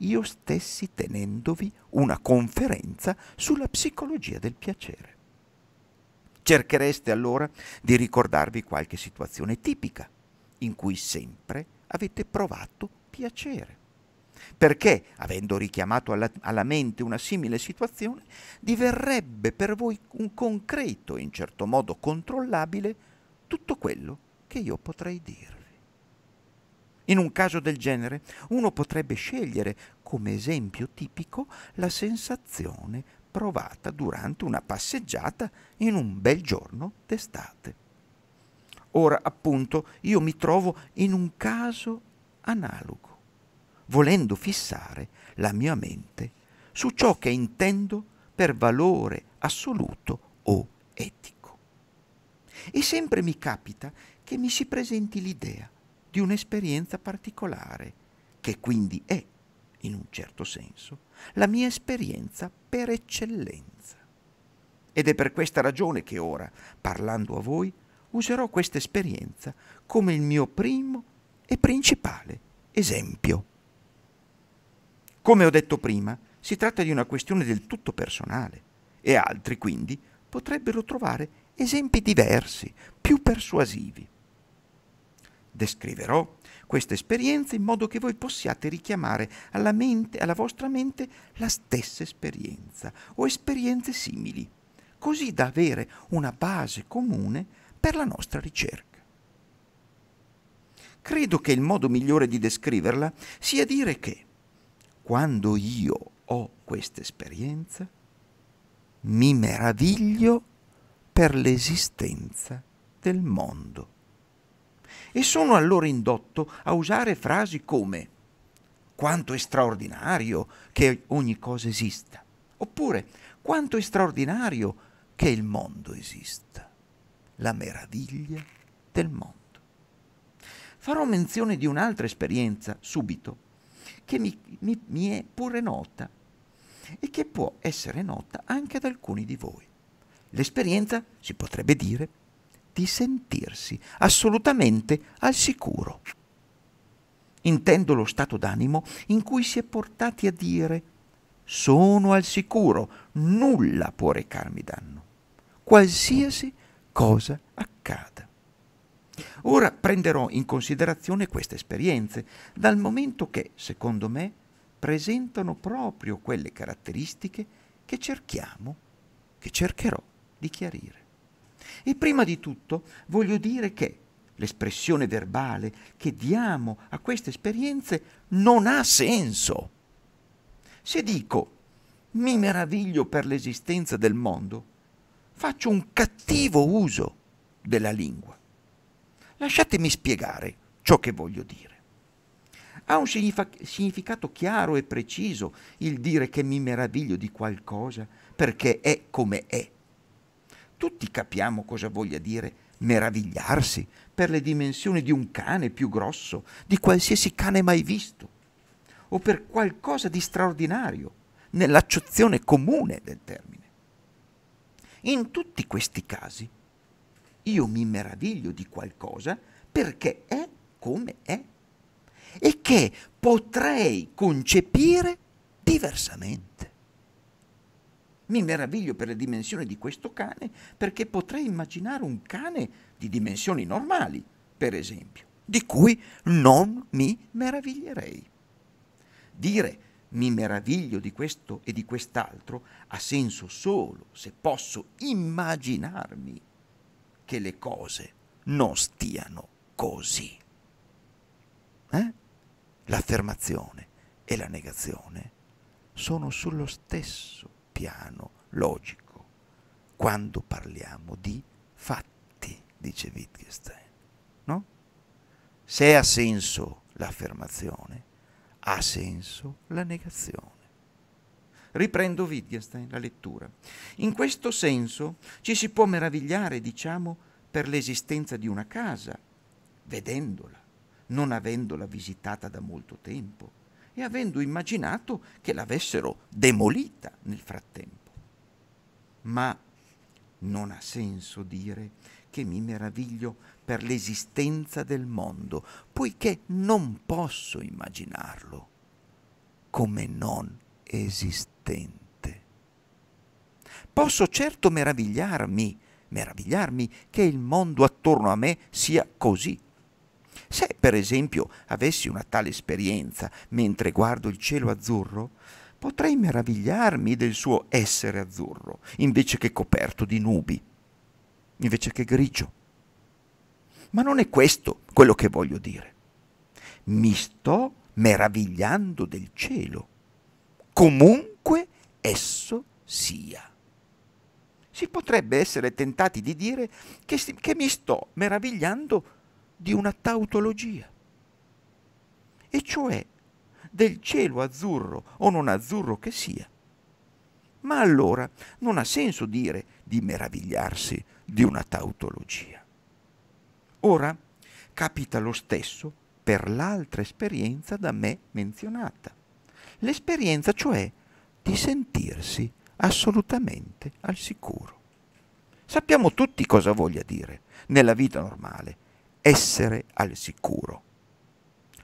io stessi tenendovi una conferenza sulla psicologia del piacere. Cerchereste allora di ricordarvi qualche situazione tipica in cui sempre avete provato piacere. Perché, avendo richiamato alla, alla, mente una simile situazione, diverrebbe per voi un concreto e in certo modo controllabile tutto quello che io potrei dirvi. In un caso del genere uno potrebbe scegliere come esempio tipico la sensazione provata durante una passeggiata in un bel giorno d'estate. Ora appunto io mi trovo in un caso analogo, volendo fissare la mia mente su ciò che intendo per valore assoluto o etico. E sempre mi capita che mi si presenti l'idea di un'esperienza particolare, che quindi è, in un certo senso, la mia esperienza per eccellenza. Ed è per questa ragione che ora, parlando a voi, userò questa esperienza come il mio primo e principale esempio. Come ho detto prima, si tratta di una questione del tutto personale e altri quindi potrebbero trovare esempi diversi, più persuasivi. Descriverò questa esperienza in modo che voi possiate richiamare alla, mente, alla vostra mente la stessa esperienza o esperienze simili, così da avere una base comune per la nostra ricerca. Credo che il modo migliore di descriverla sia dire che quando io ho questa esperienza, mi meraviglio per l'esistenza del mondo e sono allora indotto a usare frasi come quanto è straordinario che ogni cosa esista, oppure quanto è straordinario che il mondo esista, la meraviglia del mondo. Farò menzione di un'altra esperienza subito, che mi, mi, mi è pure nota e che può essere nota anche ad alcuni di voi. L'esperienza, si potrebbe dire, di sentirsi assolutamente al sicuro. Intendo lo stato d'animo in cui si è portati a dire sono al sicuro, nulla può recarmi danno, qualsiasi cosa accada. Ora prenderò in considerazione queste esperienze, dal momento che, secondo me, presentano proprio quelle caratteristiche che cerchiamo, che cercherò di chiarire. E prima di tutto voglio dire che l'espressione verbale che diamo a queste esperienze non ha senso. Se dico mi meraviglio per l'esistenza del mondo, faccio un cattivo uso della lingua. Lasciatemi spiegare ciò che voglio dire. Ha un significato chiaro e preciso il dire che mi meraviglio di qualcosa perché è come è tutti capiamo cosa voglia dire meravigliarsi per le dimensioni di un cane più grosso, di qualsiasi cane mai visto, o per qualcosa di straordinario nell'accezione comune del termine. In tutti questi casi io mi meraviglio di qualcosa perché è come è e che potrei concepire diversamente. Mi meraviglio per le dimensioni di questo cane perché potrei immaginare un cane di dimensioni normali, per esempio, di cui non mi meraviglierei. Dire mi meraviglio di questo e di quest'altro ha senso solo se posso immaginarmi che le cose non stiano così. Eh? L'affermazione e la negazione sono sullo stesso piano logico quando parliamo di fatti, dice Wittgenstein. No? Se ha senso l'affermazione, ha senso la negazione. Riprendo Wittgenstein la lettura. In questo senso ci si può meravigliare, diciamo, per l'esistenza di una casa, vedendola, non avendola visitata da molto tempo e avendo immaginato che l'avessero demolita nel frattempo. Ma non ha senso dire che mi meraviglio per l'esistenza del mondo, poiché non posso immaginarlo come non esistente. Posso certo meravigliarmi, meravigliarmi che il mondo attorno a me sia così se per esempio avessi una tale esperienza mentre guardo il cielo azzurro, potrei meravigliarmi del suo essere azzurro, invece che coperto di nubi, invece che grigio. Ma non è questo quello che voglio dire. Mi sto meravigliando del cielo, comunque esso sia. Si potrebbe essere tentati di dire che, che mi sto meravigliando di una tautologia, e cioè del cielo azzurro o non azzurro che sia. Ma allora non ha senso dire di meravigliarsi di una tautologia. Ora capita lo stesso per l'altra esperienza da me menzionata, l'esperienza cioè di sentirsi assolutamente al sicuro. Sappiamo tutti cosa voglia dire nella vita normale essere al sicuro.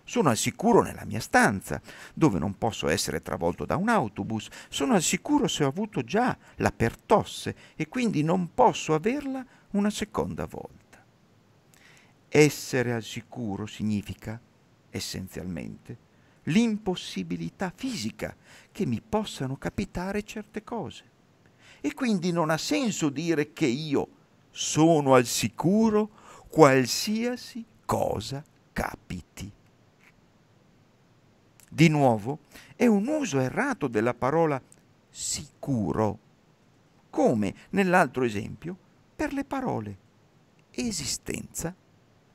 Sono al sicuro nella mia stanza, dove non posso essere travolto da un autobus. Sono al sicuro se ho avuto già la pertosse e quindi non posso averla una seconda volta. Essere al sicuro significa, essenzialmente, l'impossibilità fisica che mi possano capitare certe cose. E quindi non ha senso dire che io sono al sicuro qualsiasi cosa capiti. Di nuovo, è un uso errato della parola sicuro, come nell'altro esempio per le parole esistenza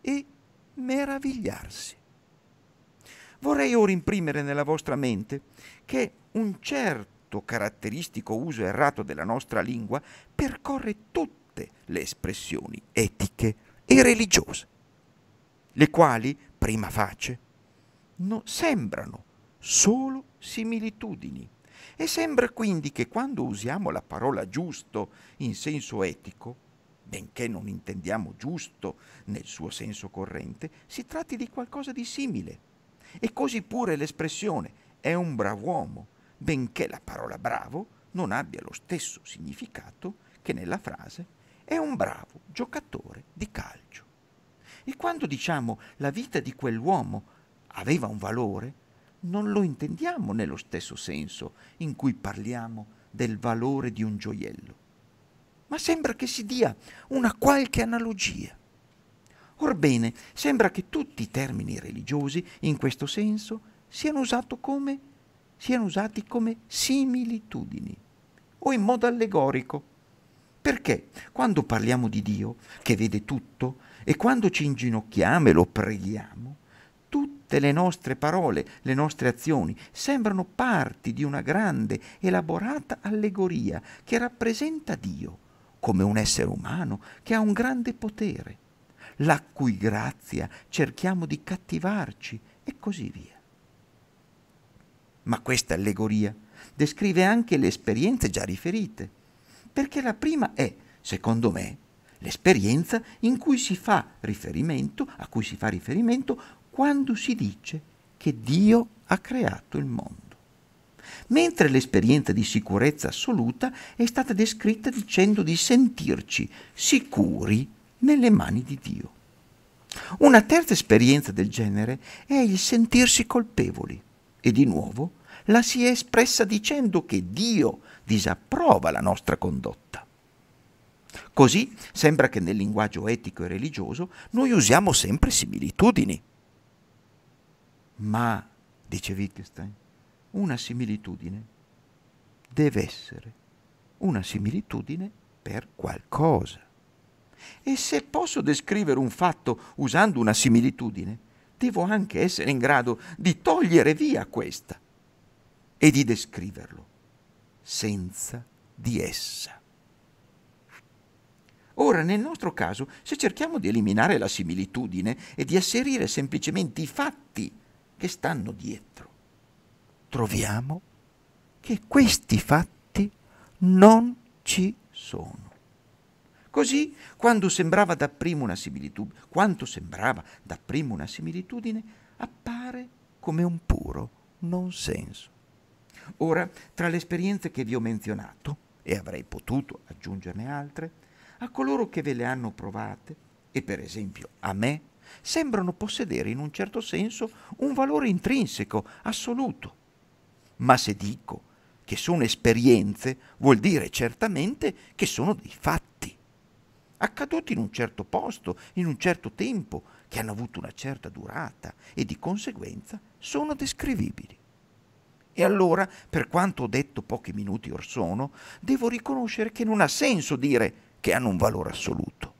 e meravigliarsi. Vorrei ora imprimere nella vostra mente che un certo caratteristico uso errato della nostra lingua percorre tutte le espressioni etiche e religiose, le quali, prima facce, no, sembrano solo similitudini e sembra quindi che quando usiamo la parola giusto in senso etico, benché non intendiamo giusto nel suo senso corrente, si tratti di qualcosa di simile. E così pure l'espressione è un brav'uomo, benché la parola bravo non abbia lo stesso significato che nella frase è un bravo giocatore di calcio. E quando diciamo la vita di quell'uomo aveva un valore, non lo intendiamo nello stesso senso in cui parliamo del valore di un gioiello. Ma sembra che si dia una qualche analogia. Orbene, sembra che tutti i termini religiosi in questo senso siano, come, siano usati come similitudini o in modo allegorico perché quando parliamo di Dio, che vede tutto, e quando ci inginocchiamo e lo preghiamo, tutte le nostre parole, le nostre azioni sembrano parti di una grande, elaborata allegoria che rappresenta Dio come un essere umano che ha un grande potere, la cui grazia cerchiamo di cattivarci e così via. Ma questa allegoria descrive anche le esperienze già riferite, perché la prima è, secondo me, l'esperienza in cui si fa riferimento, a cui si fa riferimento quando si dice che Dio ha creato il mondo. Mentre l'esperienza di sicurezza assoluta è stata descritta dicendo di sentirci sicuri nelle mani di Dio. Una terza esperienza del genere è il sentirsi colpevoli e di nuovo la si è espressa dicendo che Dio disapprova la nostra condotta. Così sembra che nel linguaggio etico e religioso noi usiamo sempre similitudini. Ma, dice Wittgenstein, una similitudine deve essere una similitudine per qualcosa. E se posso descrivere un fatto usando una similitudine, devo anche essere in grado di togliere via questa e di descriverlo senza di essa. Ora, nel nostro caso, se cerchiamo di eliminare la similitudine e di asserire semplicemente i fatti che stanno dietro, troviamo che questi fatti non ci sono. Così, quando sembrava dapprima una similitudine, quanto sembrava dapprima una similitudine, appare come un puro non senso. Ora, tra le esperienze che vi ho menzionato, e avrei potuto aggiungerne altre, a coloro che ve le hanno provate, e per esempio a me, sembrano possedere in un certo senso un valore intrinseco, assoluto. Ma se dico che sono esperienze, vuol dire certamente che sono dei fatti, accaduti in un certo posto, in un certo tempo, che hanno avuto una certa durata e di conseguenza sono descrivibili. E allora, per quanto ho detto pochi minuti or sono, devo riconoscere che non ha senso dire che hanno un valore assoluto.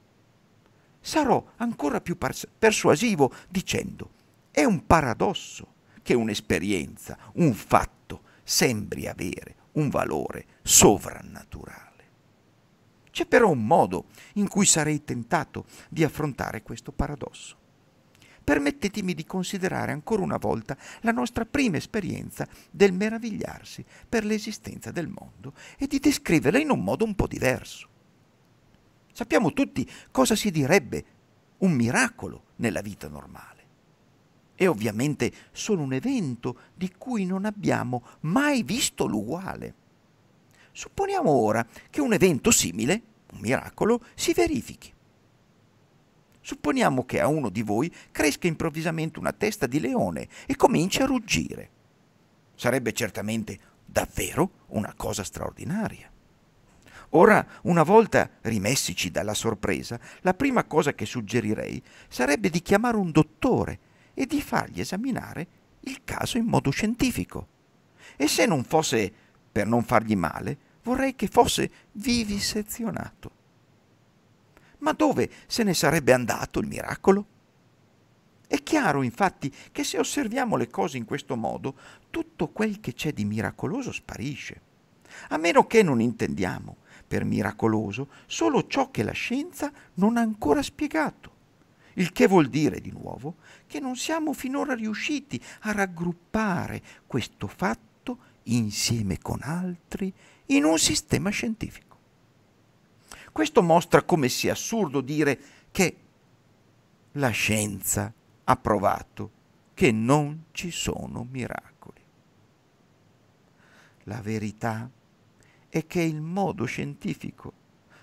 Sarò ancora più persuasivo dicendo è un paradosso che un'esperienza, un fatto, sembri avere un valore sovrannaturale. C'è però un modo in cui sarei tentato di affrontare questo paradosso permettetemi di considerare ancora una volta la nostra prima esperienza del meravigliarsi per l'esistenza del mondo e di descriverla in un modo un po' diverso. Sappiamo tutti cosa si direbbe un miracolo nella vita normale. È ovviamente solo un evento di cui non abbiamo mai visto l'uguale. Supponiamo ora che un evento simile, un miracolo, si verifichi. Supponiamo che a uno di voi cresca improvvisamente una testa di leone e cominci a ruggire. Sarebbe certamente davvero una cosa straordinaria. Ora, una volta rimessici dalla sorpresa, la prima cosa che suggerirei sarebbe di chiamare un dottore e di fargli esaminare il caso in modo scientifico. E se non fosse per non fargli male, vorrei che fosse vivisezionato. Ma dove se ne sarebbe andato il miracolo? È chiaro infatti che se osserviamo le cose in questo modo, tutto quel che c'è di miracoloso sparisce, a meno che non intendiamo per miracoloso solo ciò che la scienza non ha ancora spiegato, il che vuol dire di nuovo che non siamo finora riusciti a raggruppare questo fatto insieme con altri in un sistema scientifico. Questo mostra come sia assurdo dire che la scienza ha provato che non ci sono miracoli. La verità è che il modo scientifico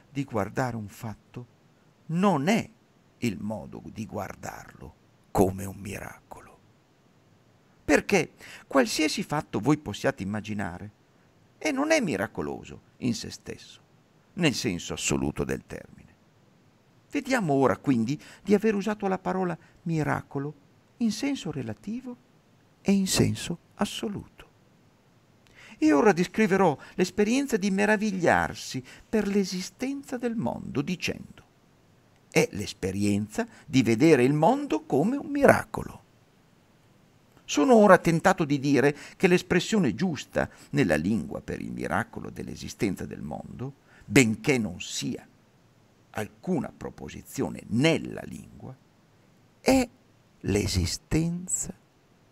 di guardare un fatto non è il modo di guardarlo come un miracolo. Perché qualsiasi fatto voi possiate immaginare, e non è miracoloso in se stesso nel senso assoluto del termine. Vediamo ora quindi di aver usato la parola miracolo in senso relativo e in senso assoluto. E ora descriverò l'esperienza di meravigliarsi per l'esistenza del mondo dicendo è l'esperienza di vedere il mondo come un miracolo. Sono ora tentato di dire che l'espressione giusta nella lingua per il miracolo dell'esistenza del mondo è benché non sia alcuna proposizione nella lingua, è l'esistenza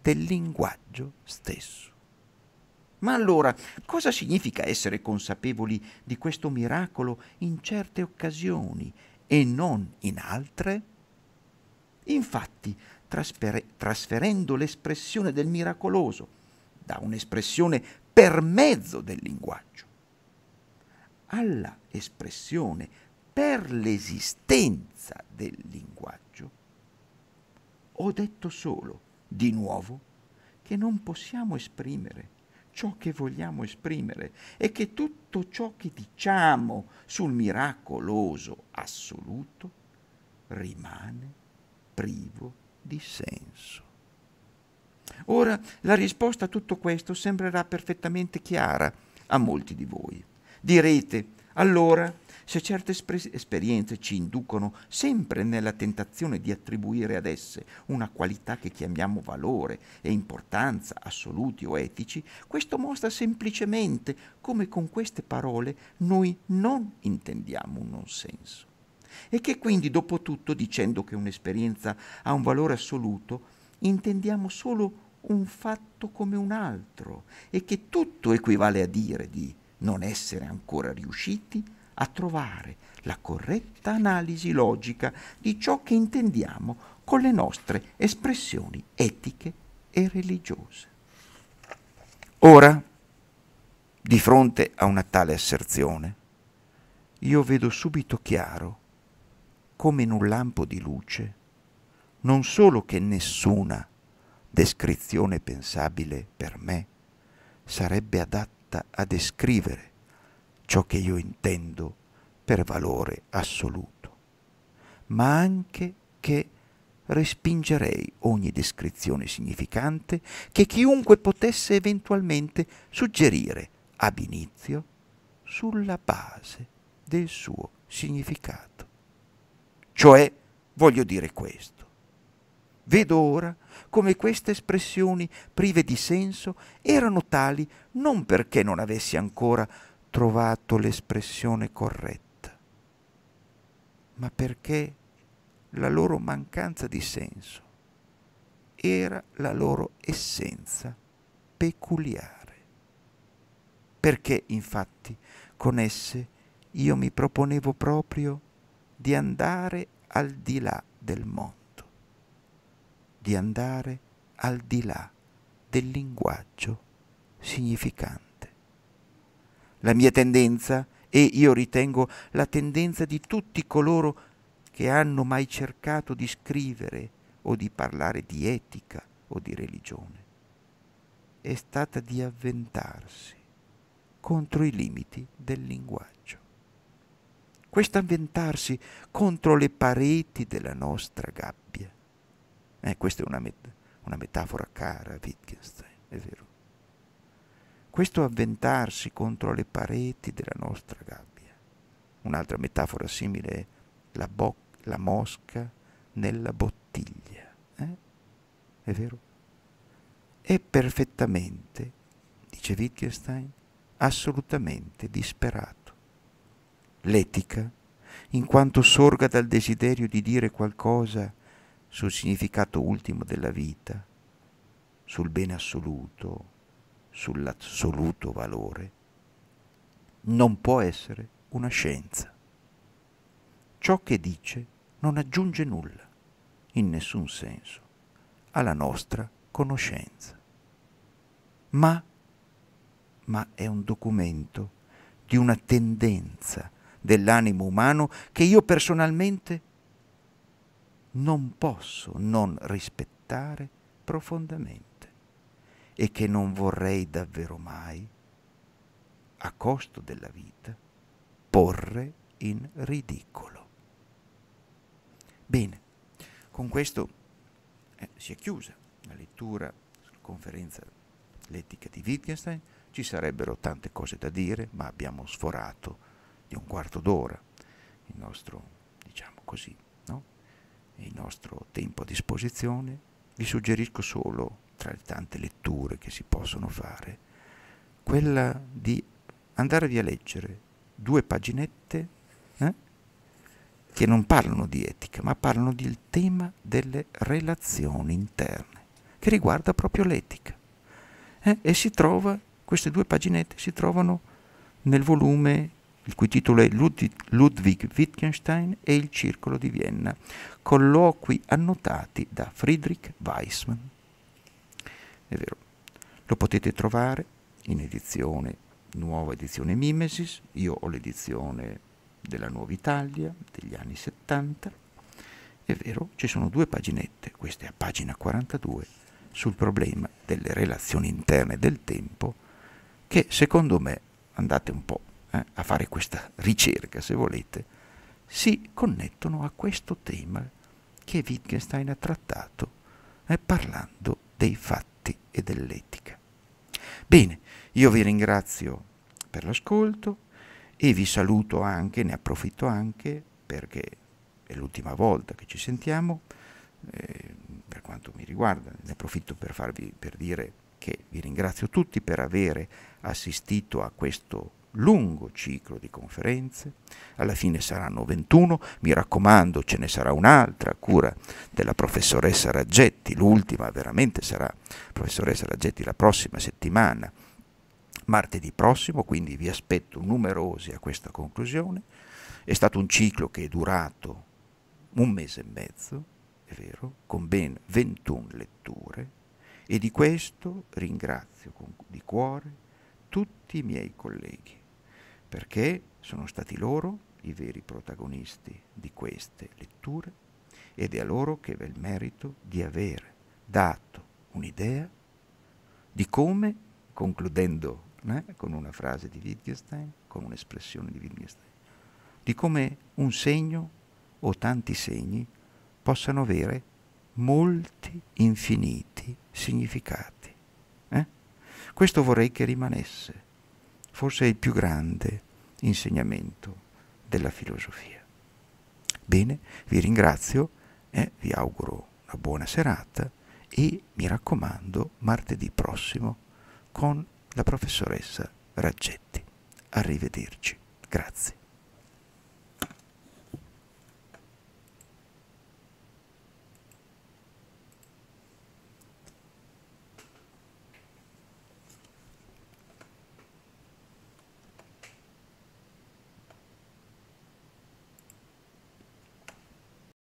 del linguaggio stesso. Ma allora, cosa significa essere consapevoli di questo miracolo in certe occasioni e non in altre? Infatti, trasfer- trasferendo l'espressione del miracoloso da un'espressione per mezzo del linguaggio alla espressione per l'esistenza del linguaggio, ho detto solo, di nuovo, che non possiamo esprimere ciò che vogliamo esprimere e che tutto ciò che diciamo sul miracoloso assoluto rimane privo di senso. Ora la risposta a tutto questo sembrerà perfettamente chiara a molti di voi. Direte, allora, se certe espres- esperienze ci inducono sempre nella tentazione di attribuire ad esse una qualità che chiamiamo valore e importanza assoluti o etici, questo mostra semplicemente come con queste parole noi non intendiamo un non senso. E che quindi, dopo tutto, dicendo che un'esperienza ha un valore assoluto, intendiamo solo un fatto come un altro e che tutto equivale a dire di non essere ancora riusciti a trovare la corretta analisi logica di ciò che intendiamo con le nostre espressioni etiche e religiose. Ora, di fronte a una tale asserzione, io vedo subito chiaro, come in un lampo di luce, non solo che nessuna descrizione pensabile per me sarebbe adatta, adatta a descrivere ciò che io intendo per valore assoluto, ma anche che respingerei ogni descrizione significante che chiunque potesse eventualmente suggerire ab inizio sulla base del suo significato. Cioè, voglio dire questo. Vedo ora come queste espressioni prive di senso erano tali non perché non avessi ancora trovato l'espressione corretta, ma perché la loro mancanza di senso era la loro essenza peculiare. Perché infatti con esse io mi proponevo proprio di andare al di là del mondo di andare al di là del linguaggio significante. La mia tendenza, e io ritengo la tendenza di tutti coloro che hanno mai cercato di scrivere o di parlare di etica o di religione, è stata di avventarsi contro i limiti del linguaggio. Questo avventarsi contro le pareti della nostra gabbia eh, questa è una, met una metafora cara a Wittgenstein, è vero. Questo avventarsi contro le pareti della nostra gabbia. Un'altra metafora simile è la, la mosca nella bottiglia. Eh? È vero? È perfettamente, dice Wittgenstein, assolutamente disperato. L'etica, in quanto sorga dal desiderio di dire qualcosa sul significato ultimo della vita, sul bene assoluto, sull'assoluto valore, non può essere una scienza. Ciò che dice non aggiunge nulla, in nessun senso, alla nostra conoscenza. Ma, ma è un documento di una tendenza dell'animo umano che io personalmente non posso non rispettare profondamente e che non vorrei davvero mai, a costo della vita, porre in ridicolo. Bene, con questo eh, si è chiusa la lettura sulla conferenza L'etica di Wittgenstein, ci sarebbero tante cose da dire, ma abbiamo sforato di un quarto d'ora il nostro, diciamo così, il nostro tempo a disposizione, vi suggerisco solo, tra le tante letture che si possono fare, quella di andarvi a leggere due paginette eh, che non parlano di etica, ma parlano del tema delle relazioni interne, che riguarda proprio l'etica. Eh, e si trova, queste due paginette si trovano nel volume il cui titolo è Ludwig Wittgenstein e il Circolo di Vienna, colloqui annotati da Friedrich Weissmann. È vero, lo potete trovare in edizione, nuova edizione Mimesis, io ho l'edizione della Nuova Italia degli anni 70, è vero, ci sono due paginette, questa è a pagina 42, sul problema delle relazioni interne del tempo, che secondo me andate un po' eh, a fare questa ricerca, se volete, si connettono a questo tema che Wittgenstein ha trattato eh, parlando dei fatti e dell'etica. Bene, io vi ringrazio per l'ascolto e vi saluto anche, ne approfitto anche, perché è l'ultima volta che ci sentiamo, eh, per quanto mi riguarda, ne approfitto per, farvi, per dire che vi ringrazio tutti per avere assistito a questo lungo ciclo di conferenze, alla fine saranno 21, mi raccomando ce ne sarà un'altra a cura della professoressa Raggetti, l'ultima veramente sarà professoressa Raggetti la prossima settimana, martedì prossimo, quindi vi aspetto numerosi a questa conclusione, è stato un ciclo che è durato un mese e mezzo, è vero, con ben 21 letture e di questo ringrazio di cuore tutti i miei colleghi perché sono stati loro i veri protagonisti di queste letture ed è a loro che va il merito di aver dato un'idea di come, concludendo eh, con una frase di Wittgenstein, con un'espressione di Wittgenstein, di come un segno o tanti segni possano avere molti infiniti significati. Eh? Questo vorrei che rimanesse forse è il più grande insegnamento della filosofia. Bene, vi ringrazio e eh, vi auguro una buona serata e mi raccomando martedì prossimo con la professoressa Raggetti. Arrivederci. Grazie.